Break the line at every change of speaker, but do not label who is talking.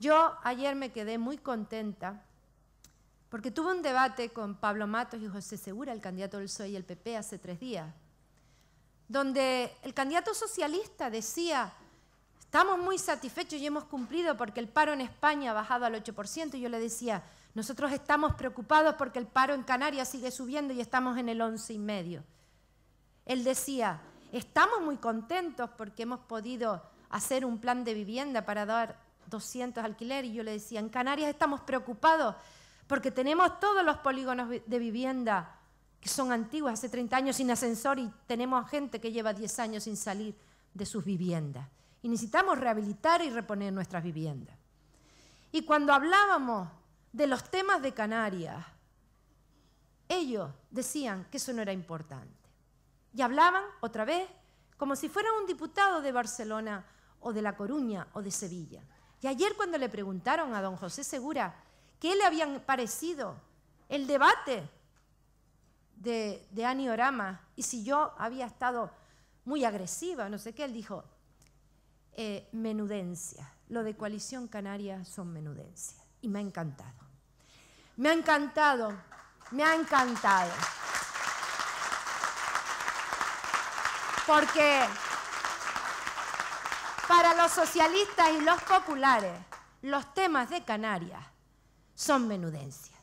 Yo ayer me quedé muy contenta porque tuve un debate con Pablo Matos y José Segura, el candidato del PSOE y el PP, hace tres días, donde el candidato socialista decía, estamos muy satisfechos y hemos cumplido porque el paro en España ha bajado al 8%, y yo le decía, nosotros estamos preocupados porque el paro en Canarias sigue subiendo y estamos en el 11,5%. Él decía, estamos muy contentos porque hemos podido hacer un plan de vivienda para dar 200 alquiler y yo le decía, en Canarias estamos preocupados porque tenemos todos los polígonos de vivienda que son antiguos, hace 30 años sin ascensor y tenemos gente que lleva 10 años sin salir de sus viviendas. Y necesitamos rehabilitar y reponer nuestras viviendas. Y cuando hablábamos de los temas de Canarias, ellos decían que eso no era importante. Y hablaban otra vez como si fuera un diputado de Barcelona o de La Coruña o de Sevilla. Y ayer cuando le preguntaron a don José Segura qué le habían parecido el debate de, Ani Aniorama y si yo había estado muy agresiva, no sé qué, él dijo, eh, menudencia, lo de coalición canaria son menudencia. Y me ha encantado. Me ha encantado, me ha encantado. Porque para los socialistas y los populares, los temas de Canarias son menudencias.